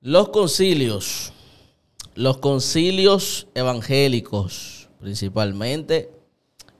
Los concilios, los concilios evangélicos, principalmente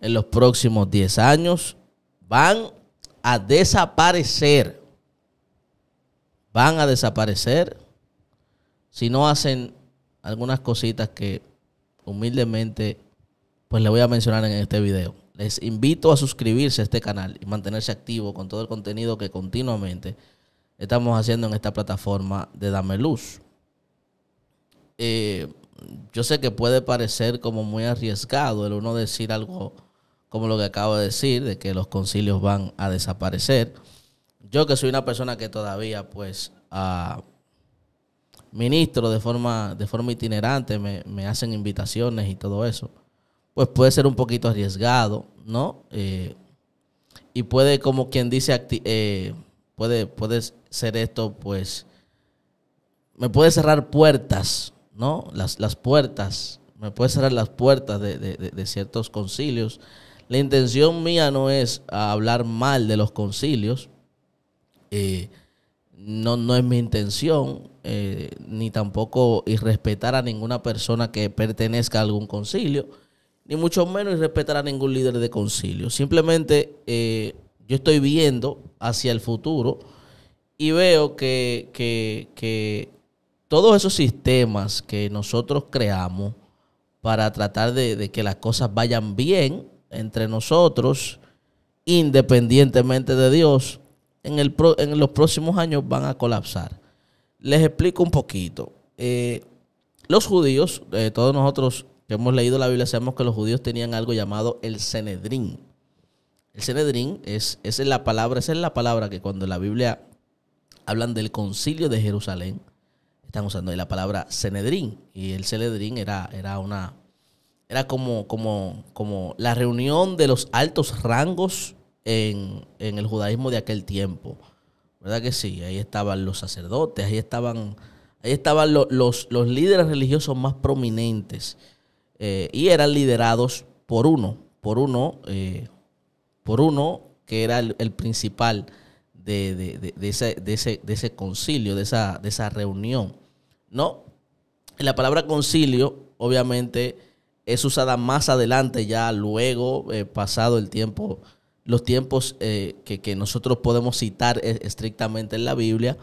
en los próximos 10 años, van a desaparecer. Van a desaparecer si no hacen algunas cositas que humildemente pues les voy a mencionar en este video. Les invito a suscribirse a este canal y mantenerse activo con todo el contenido que continuamente estamos haciendo en esta plataforma de Dame Luz. Eh, yo sé que puede parecer como muy arriesgado el uno decir algo como lo que acabo de decir, de que los concilios van a desaparecer. Yo que soy una persona que todavía pues ministro de forma, de forma itinerante, me, hacen invitaciones y todo eso, pues puede ser un poquito arriesgado, ¿no? Eh, y puede como quien dice... Eh, puede, ser esto, pues, me puede cerrar puertas, ¿no? Las, las puertas, me puede cerrar las puertas de, ciertos concilios. La intención mía no es hablar mal de los concilios, eh, no, no es mi intención, eh, ni tampoco irrespetar a ninguna persona que pertenezca a algún concilio, ni mucho menos irrespetar a ningún líder de concilio. Simplemente eh, yo estoy viendo hacia el futuro y veo que, todos esos sistemas que nosotros creamos para tratar de, que las cosas vayan bien entre nosotros, independientemente de Dios, en, el en los próximos años van a colapsar. Les explico un poquito. Eh, los judíos, eh, todos nosotros que hemos leído la Biblia, sabemos que los judíos tenían algo llamado el cenedrín. El cenedrín, es, es la palabra, esa es la palabra que cuando en la Biblia hablan del concilio de Jerusalén, están usando la palabra cenedrín. Y el cenedrín era, era una, era como, como, como la reunión de los altos rangos en, en, el judaísmo de aquel tiempo. ¿Verdad que sí? Ahí estaban los sacerdotes, ahí estaban, ahí estaban los, los, líderes religiosos más prominentes eh, y eran liderados por uno, por uno eh, por uno que era el, principal de, ese, concilio, de esa, de esa reunión. ¿No? La palabra concilio, obviamente, es usada más adelante, ya luego, eh, pasado el tiempo, los tiempos eh, que, nosotros podemos citar eh, estrictamente en la Biblia.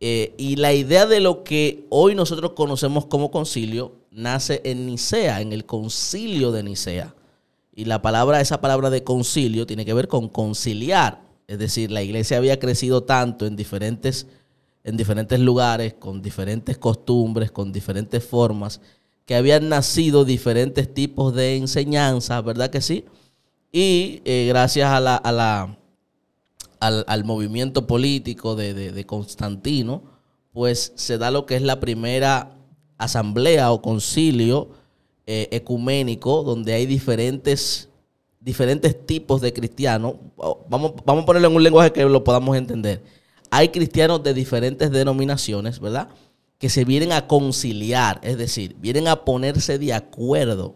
y la idea de lo que hoy nosotros conocemos como concilio nace en Nicea, en el concilio de Nicea. Y la palabra, esa palabra de concilio tiene que ver con conciliar. Es decir, la iglesia había crecido tanto en diferentes, en diferentes lugares, con diferentes costumbres, con diferentes formas, que habían nacido diferentes tipos de enseñanzas, ¿verdad que sí? Y eh, gracias a la, al, movimiento político de Constantino, pues se da lo que es la primera asamblea o concilio eh, ecuménico, donde hay diferentes, diferentes tipos de cristianos. Oh, vamos, vamos a ponerlo en un lenguaje que lo podamos entender. Hay cristianos de diferentes denominaciones, ¿verdad? Que se vienen a conciliar, es decir, vienen a ponerse de acuerdo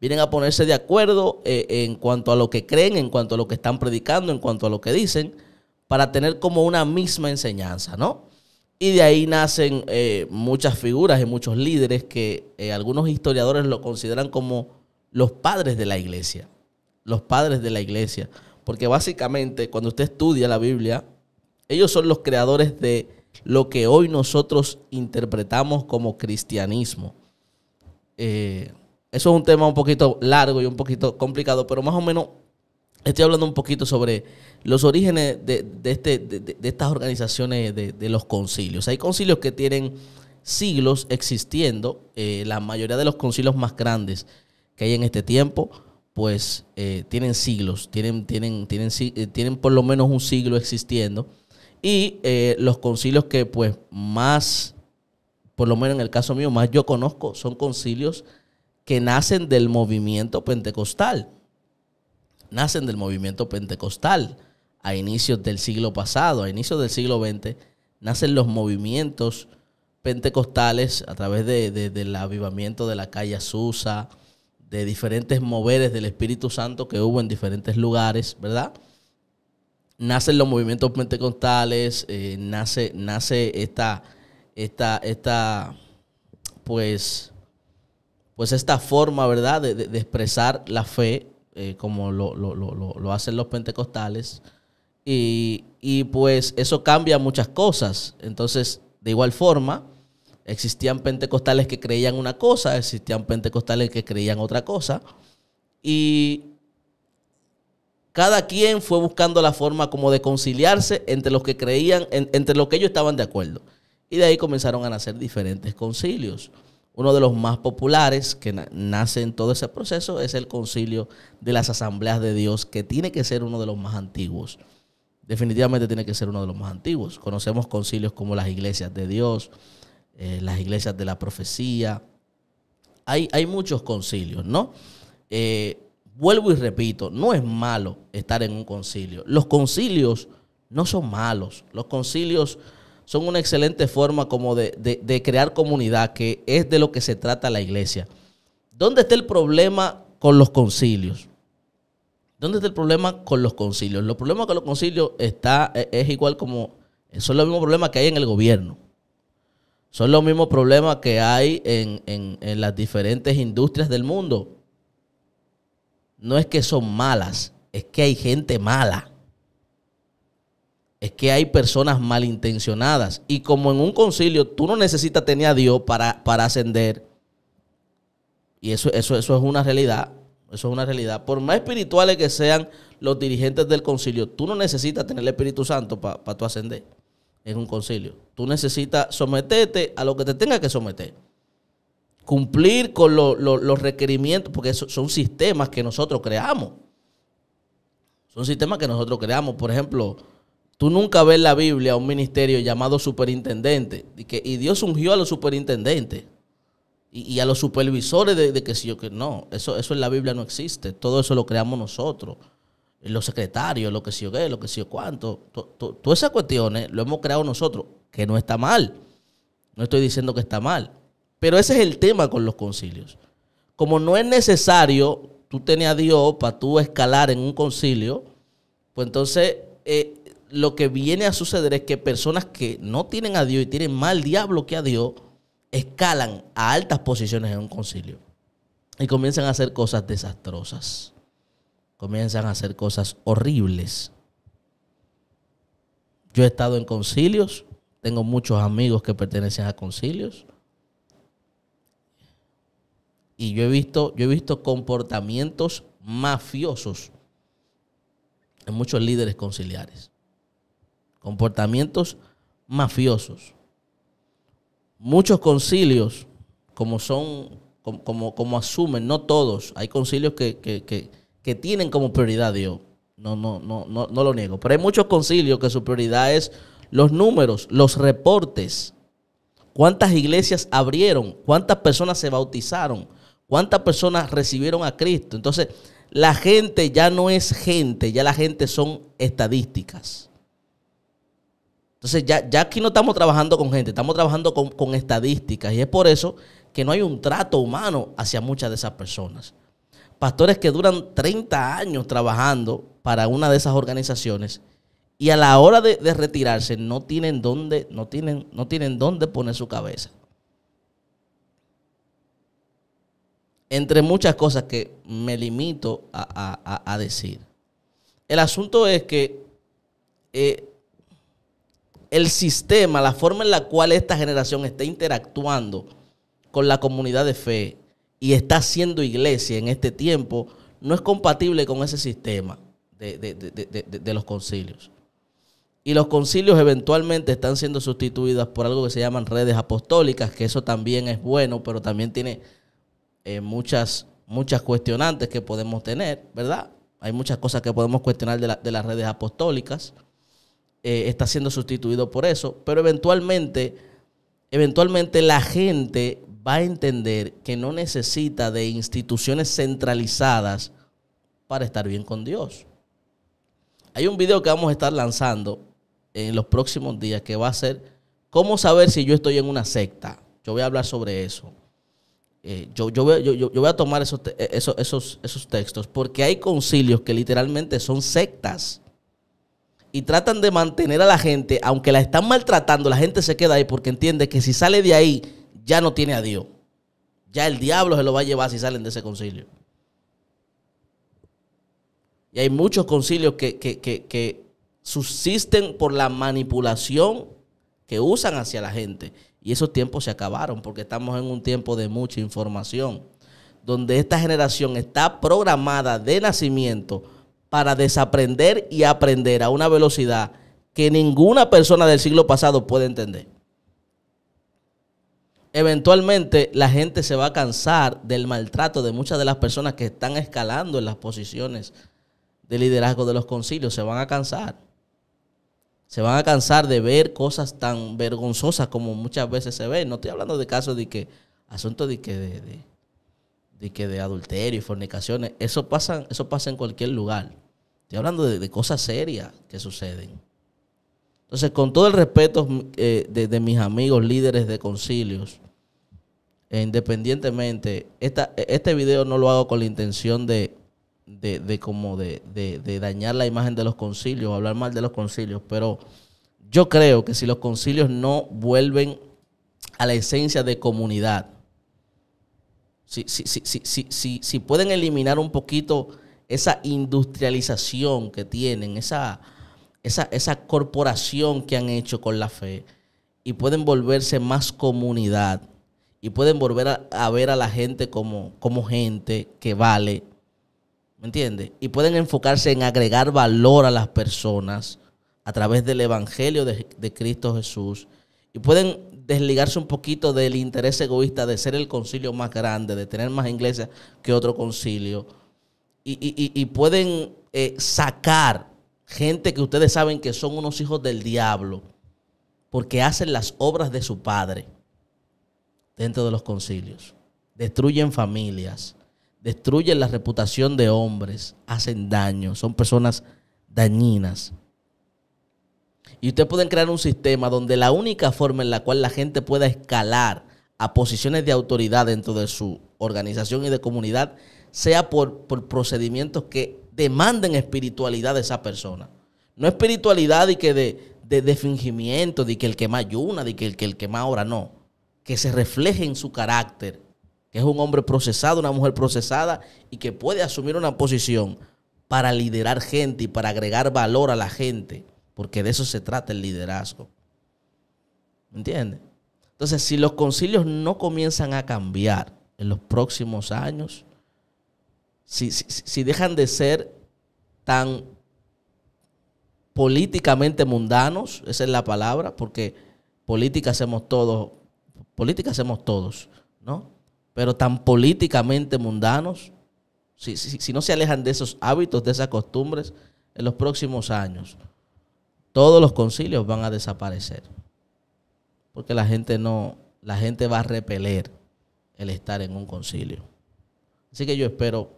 vienen a ponerse de acuerdo eh, en cuanto a lo que creen, en cuanto a lo que están predicando, en cuanto a lo que dicen, para tener como una misma enseñanza, ¿no? Y de ahí nacen eh, muchas figuras y muchos líderes que eh, algunos historiadores lo consideran como los padres de la iglesia. Los padres de la iglesia. Porque básicamente cuando usted estudia la Biblia, ellos son los creadores de lo que hoy nosotros interpretamos como cristianismo. Eh, eso es un tema un poquito largo y un poquito complicado, pero más o menos estoy hablando un poquito sobre los orígenes de, este, de, estas organizaciones de, los concilios. Hay concilios que tienen siglos existiendo. Eh, la mayoría de los concilios más grandes que hay en este tiempo, pues eh, tienen siglos, tienen, tienen, tienen, eh, tienen por lo menos un siglo existiendo. Y los concilios que pues más, por lo menos en el caso mío, más yo conozco, son concilios que nacen del movimiento pentecostal nacen del movimiento pentecostal a inicios del siglo pasado, a inicios del siglo XX, nacen los movimientos pentecostales a través del avivamiento de la calle Azusa, de diferentes moveres del Espíritu Santo que hubo en diferentes lugares, ¿verdad? Nacen los movimientos pentecostales, eh, nace, nace esta, esta, esta, pues, pues esta forma, ¿verdad?, de expresar la fe eh, como lo, hacen los pentecostales. Y, pues eso cambia muchas cosas. Entonces, de igual forma, existían pentecostales que creían una cosa, existían pentecostales que creían otra cosa. Y cada quien fue buscando la forma como de conciliarse entre los que creían, entre los que ellos estaban de acuerdo. Y de ahí comenzaron a nacer diferentes concilios. Uno de los más populares que nace en todo ese proceso es el concilio de las asambleas de Dios, que tiene que ser uno de los más antiguos. Definitivamente tiene que ser uno de los más antiguos. Conocemos concilios como las iglesias de Dios, eh, las iglesias de la profecía. Hay, hay muchos concilios, ¿no? Eh, vuelvo y repito, no es malo estar en un concilio. Los concilios no son malos. Los concilios son una excelente forma como de, crear comunidad, que es de lo que se trata la iglesia. ¿Dónde está el problema con los concilios? ¿Dónde está el problema con los concilios? Los problemas con los concilios está, e, es igual como, eh, son los mismos problemas que hay en el gobierno. Son los mismos problemas que hay en, en las diferentes industrias del mundo. No es que son malas, es que hay gente mala es que hay personas malintencionadas. Y como en un concilio tú no necesitas tener a Dios para, para ascender, y eso, eso, eso es una realidad, eso es una realidad. Por más espirituales que sean los dirigentes del concilio, tú no necesitas tener el Espíritu Santo para tu ascender en un concilio. Tú necesitas someterte a lo que te tenga que someter. Cumplir con los requerimientos, porque son sistemas que nosotros creamos. Son sistemas que nosotros creamos. Por ejemplo, Tú nunca ves la Biblia un ministerio llamado superintendente. Y, que, Dios ungió a los superintendentes y, a los supervisores de, que si yo que no. Eso, eso en la Biblia no existe. Todo eso lo creamos nosotros. Los secretarios, lo que sí o qué, lo que sí o cuánto. Todas esas cuestiones lo hemos creado nosotros, que no está mal. No estoy diciendo que está mal. Pero ese es el tema con los concilios. Como no es necesario tú tener a Dios para tú escalar en un concilio, pues entonces eh, lo que viene a suceder es que personas que no tienen a Dios y tienen más diablo que a Dios, escalan a altas posiciones en un concilio y comienzan a hacer cosas desastrosas. Comienzan a hacer cosas horribles. Yo he estado en concilios, tengo muchos amigos que pertenecen a concilios. Y yo he visto, yo he visto comportamientos mafiosos en muchos líderes conciliares comportamientos mafiosos. Muchos concilios, como son, como, como, asumen, no todos, hay concilios que, tienen como prioridad Dios. No, no, no, no, no lo niego. Pero hay muchos concilios que su prioridad es los números, los reportes. ¿Cuántas iglesias abrieron? ¿Cuántas personas se bautizaron? ¿Cuántas personas recibieron a Cristo? Entonces, la gente ya no es gente, ya la gente son estadísticas. Entonces ya, aquí no estamos trabajando con gente, estamos trabajando con, estadísticas y es por eso que no hay un trato humano hacia muchas de esas personas. Pastores que duran 30 años trabajando para una de esas organizaciones y a la hora de, retirarse no tienen dónde, no tienen, no tienen dónde poner su cabeza. Entre muchas cosas que me limito a, decir. El asunto es que eh, el sistema, la forma en la cual esta generación está interactuando con la comunidad de fe y está haciendo iglesia en este tiempo, no es compatible con ese sistema de, los concilios. Y los concilios eventualmente están siendo sustituidas por algo que se llaman redes apostólicas, que eso también es bueno, pero también tiene eh, muchas, muchas cuestionantes que podemos tener, ¿verdad? Hay muchas cosas que podemos cuestionar de las redes apostólicas. Eh, está siendo sustituido por eso, pero eventualmente, eventualmente la gente va a entender que no necesita de instituciones centralizadas para estar bien con Dios. Hay un video que vamos a estar lanzando en los próximos días que va a ser cómo saber si yo estoy en una secta. Yo voy a hablar sobre eso. Eh, yo, yo, voy, a tomar eh, esos, esos, textos porque hay concilios que literalmente son sectas y tratan de mantener a la gente, aunque la están maltratando, la gente se queda ahí porque entiende que si sale de ahí, ya no tiene a Dios. Ya el diablo se lo va a llevar si salen de ese concilio. Y hay muchos concilios que, que, que, subsisten por la manipulación que usan hacia la gente. Y esos tiempos se acabaron porque estamos en un tiempo de mucha información, donde esta generación está programada de nacimiento para desaprender y aprender a una velocidad que ninguna persona del siglo pasado puede entender. Eventualmente la gente se va a cansar del maltrato de muchas de las personas que están escalando en las posiciones de liderazgo de los concilios. Se van a cansar. Se van a cansar de ver cosas tan vergonzosas como muchas veces se ven. No estoy hablando de casos de que, asuntos de que, de de, que de adulterio y fornicaciones, eso pasa, eso pasa en cualquier lugar. Estoy hablando de, cosas serias que suceden. Entonces, con todo el respeto eh, de, mis amigos líderes de concilios, eh, independientemente, esta, este video no lo hago con la intención de, como de, dañar la imagen de los concilios, hablar mal de los concilios, pero yo creo que si los concilios no vuelven a la esencia de comunidad, si, pueden eliminar un poquito esa industrialización que tienen, esa, esa, corporación que han hecho con la fe, y pueden volverse más comunidad, y pueden volver a, ver a la gente como, como gente que vale, ¿me entiendes? Y pueden enfocarse en agregar valor a las personas a través del Evangelio de, de Cristo Jesús, y pueden desligarse un poquito del interés egoísta de ser el concilio más grande, de tener más iglesias que otro concilio. Y, pueden eh, sacar gente que ustedes saben que son unos hijos del diablo, porque hacen las obras de su padre dentro de los concilios. Destruyen familias, destruyen la reputación de hombres, hacen daño, son personas dañinas. Y ustedes pueden crear un sistema donde la única forma en la cual la gente pueda escalar a posiciones de autoridad dentro de su organización y de comunidad sea por, procedimientos que demanden espiritualidad de esa persona. No espiritualidad y que de, de, fingimiento, de que el que más ayuna, de que el, que el que más ora, no. Que se refleje en su carácter, que es un hombre procesado, una mujer procesada y que puede asumir una posición para liderar gente y para agregar valor a la gente porque de eso se trata el liderazgo. ¿Me entiendes? Entonces, si los concilios no comienzan a cambiar en los próximos años, si, dejan de ser tan políticamente mundanos, esa es la palabra, porque política hacemos todos, política hacemos todos, ¿no? Pero tan políticamente mundanos, si, no se alejan de esos hábitos, de esas costumbres, en los próximos años, todos los concilios van a desaparecer. Porque la gente no, la gente va a repeler el estar en un concilio. Así que yo espero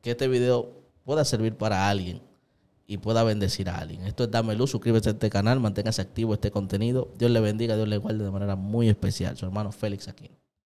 que este video pueda servir para alguien y pueda bendecir a alguien. Esto es Dame Luz, suscríbete a este canal, manténgase activo este contenido. Dios le bendiga, Dios le guarde de manera muy especial. Su hermano Félix Aquino.